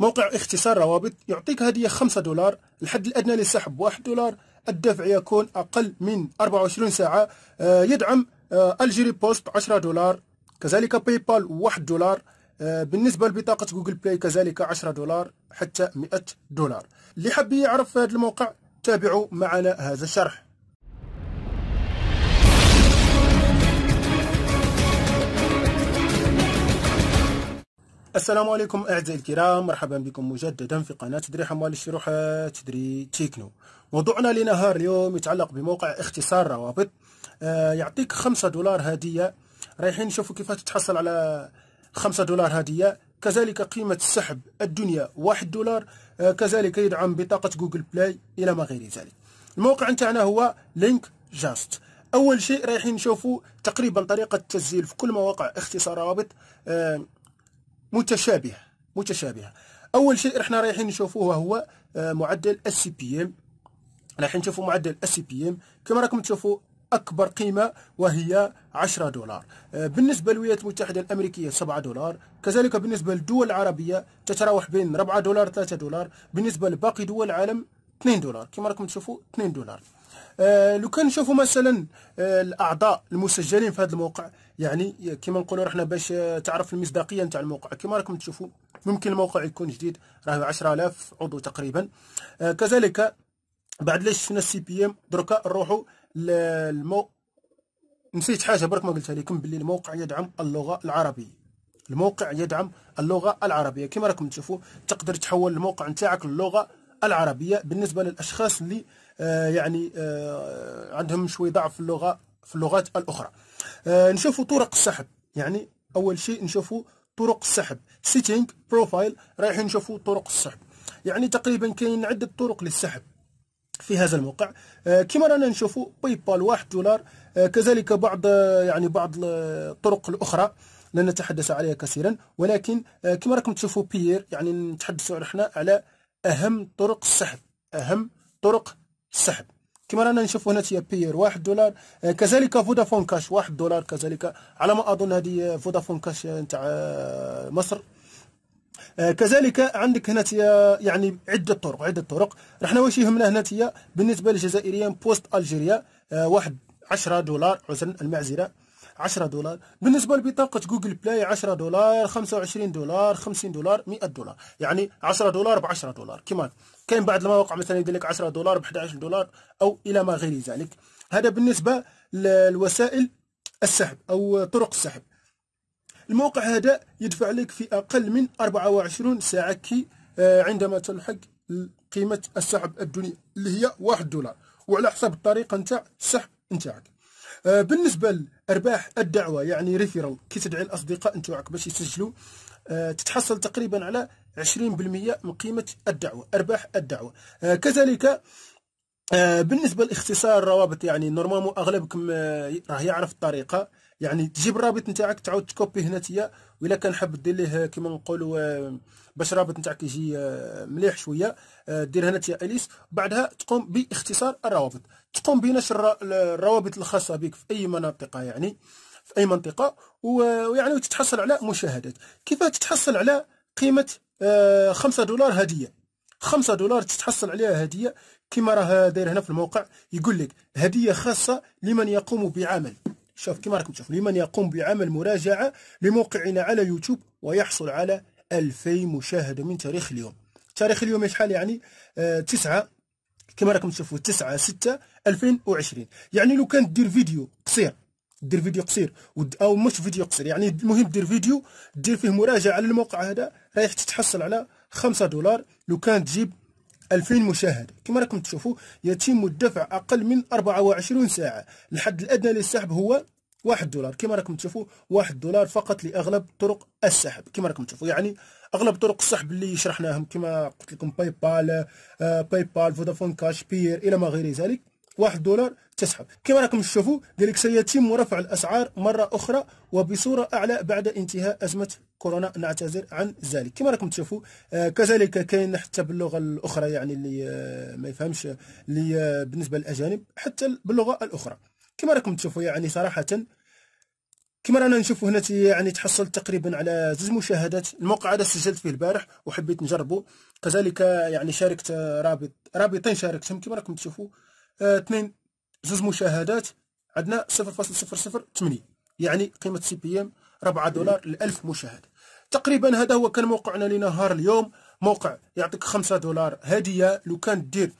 موقع اختصار روابط يعطيك هدية 5 دولار الحد الأدنى للسحب 1 دولار الدفع يكون أقل من 24 ساعة آه، يدعم آه، الجيري بوست 10 دولار كذلك باي بال 1 دولار آه، بالنسبة لبطاقة جوجل بلاي كذلك 10 دولار حتى 100 دولار اللي حاب يعرف هذا الموقع تابعوا معنا هذا الشرح السلام عليكم اعزائي الكرام مرحبا بكم مجددا في قناه تدري حمال الشروح تدري تيكنو موضوعنا لنهار اليوم يتعلق بموقع اختصار روابط آه، يعطيك خمسة دولار هديه رايحين نشوفوا كيف تتحصل على خمسة دولار هديه كذلك قيمه السحب الدنيا واحد دولار آه، كذلك يدعم بطاقه جوجل بلاي الى ما غير ذلك الموقع نتاعنا هو لينك جاست اول شيء رايحين نشوفوا تقريبا طريقه التسجيل في كل مواقع اختصار روابط آه متشابهه متشابهه اول شيء احنا رايحين نشوفوه هو آه، معدل السي بي ام رايحين نشوفوا معدل السي بي ام كما راكم تشوفوا اكبر قيمه وهي 10 دولار آه، بالنسبه للولايات المتحده الامريكيه 7 دولار كذلك بالنسبه للدول العربيه تتراوح بين 4 دولار 3 دولار بالنسبه لباقي دول العالم 2 دولار كما راكم تشوفوا 2 دولار آه لو كان نشوفوا مثلا آه الاعضاء المسجلين في هذا الموقع يعني كما نقولوا احنا باش تعرف المصداقيه نتاع الموقع كما راكم تشوفوا ممكن الموقع يكون جديد راه 10000 عضو تقريبا آه كذلك بعد ليش شفنا السي بي ام دركا نروحوا للمو نسيت حاجه برك ما قلتها لكم باللي الموقع يدعم اللغه العربيه الموقع يدعم اللغه العربيه كما راكم تشوفوا تقدر تحول الموقع نتاعك للغه العربيه بالنسبه للاشخاص اللي آه يعني آه عندهم شوي ضعف في اللغه في اللغات الأخرى آه، نشوفوا طرق السحب يعني أول شيء نشوفوا طرق السحب سيتينغ بروفايل رايحين نشوفوا طرق السحب يعني تقريبا كاين عدة طرق للسحب في هذا الموقع آه، كما رانا نشوفوا باي بال 1 دولار آه، كذلك بعض يعني بعض الطرق الأخرى لن نتحدث عليها كثيرا ولكن كما راكم تشوفوا بيير يعني نتحدثوا احنا على أهم طرق السحب أهم طرق السحب كما رانا نشوف هنا هي بير 1 دولار آه، كذلك فودافون كاش 1 دولار كذلك على ما اظن هذه فودافون آه، كاش نتاع آه، مصر كذلك عندك هنا يعني عده طرق عده طرق رحنا واش يهمنا هنا بالنسبه للجزائريين بوست الجيريا 1 10 دولار عذرا المعزله 10 دولار بالنسبه لبطاقه جوجل بلاي 10 دولار 25 دولار 50 دولار 100 دولار يعني 10 دولار ب 10 دولار كما كاين بعض المواقع مثلا يقول لك 10 دولار ب 11 دولار او الى ما غير ذلك هذا بالنسبه للوسائل السحب او طرق السحب الموقع هذا يدفع لك في اقل من 24 ساعه كي آه، عندما تلحق قيمه السحب الدنيا اللي هي 1 دولار وعلى حسب الطريقه نتاع السحب نتاعك آه، بالنسبه لارباح الدعوه يعني ريفيرال كي تدعي الاصدقاء نتوعك باش يسجلوا آه، تتحصل تقريبا على 20% من قيمه الدعوه ارباح الدعوه آه، كذلك بالنسبه لاختصار الروابط يعني نورمالمون اغلبكم راه يعرف الطريقه يعني تجيب الرابط نتاعك تعاود تكوبي هنا تيا وإلا كان حاب دير ليه كيما نقولوا آه، باش الرابط نتاعك يجي آه، مليح شويه آه، دير هنا تيا اليس بعدها تقوم باختصار الروابط تقوم بنشر الروابط الخاصه بك في اي مناطقه يعني في اي منطقه ويعني وتتحصل على مشاهدات كيف تتحصل على قيمه 5 دولار هديه 5 دولار تتحصل عليها هديه كما راه داير هنا في الموقع يقول لك هديه خاصه لمن يقوم بعمل شوف كما راكم تشوفوا لمن يقوم بعمل مراجعة لموقعنا على يوتيوب ويحصل على 2000 مشاهدة من تاريخ اليوم تاريخ اليوم شحال يعني 9 آه كما راكم تشوفوا 9 6 2020 يعني لو كان دير فيديو قصير دير فيديو قصير او مش فيديو قصير يعني المهم دير فيديو دير فيه مراجعه على الموقع هذا رايح تتحصل على 5 دولار لو كان تجيب 2000 مشاهدة كما راكم تشوفوا يتم الدفع أقل من 24 ساعة الحد الأدنى للسحب هو 1 دولار كما راكم تشوفوا 1 دولار فقط لأغلب طرق السحب كما راكم تشوفوا يعني أغلب طرق السحب اللي شرحناهم كما قلت لكم باي بال آه باي بال فودافون كاش بير إلى ما غير ذلك 1 دولار تسحب كما راكم تشوفوا ذلك سيتم رفع الأسعار مرة أخرى وبصورة أعلى بعد انتهاء أزمة كورونا نعتذر عن ذلك كما راكم تشوفوا آه، كذلك كاين حتى باللغه الاخرى يعني اللي آه، ما يفهمش اللي آه، بالنسبه للاجانب حتى باللغه الاخرى كما راكم تشوفوا يعني صراحه كما رانا نشوفوا هنا يعني تحصلت تقريبا على زوج مشاهدات الموقع هذا سجلت فيه البارح وحبيت نجربه كذلك يعني شاركت رابط رابطين شاركتهم كما راكم تشوفوا اثنين زوج مشاهدات عندنا 0.008 يعني قيمه سي بي ام 4 دولار ل 1000 مشاهد تقريبا هذا هو كان موقعنا لنهار اليوم موقع يعطيك 5 دولار هديه لو كان دير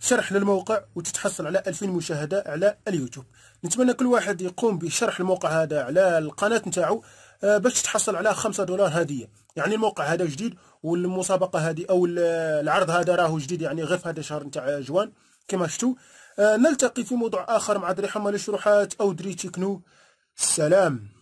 شرح للموقع وتتحصل على 2000 مشاهده على اليوتيوب نتمنى كل واحد يقوم بشرح الموقع هذا على القناه نتاعو آه، باش تتحصل على 5 دولار هديه يعني الموقع هذا جديد والمسابقه هذه او العرض هذا راهو جديد يعني غير في هذا الشهر نتاع جوان كما شفتوا آه، نلتقي في موضوع اخر مع دري حمال الشروحات او دري تكنو سلام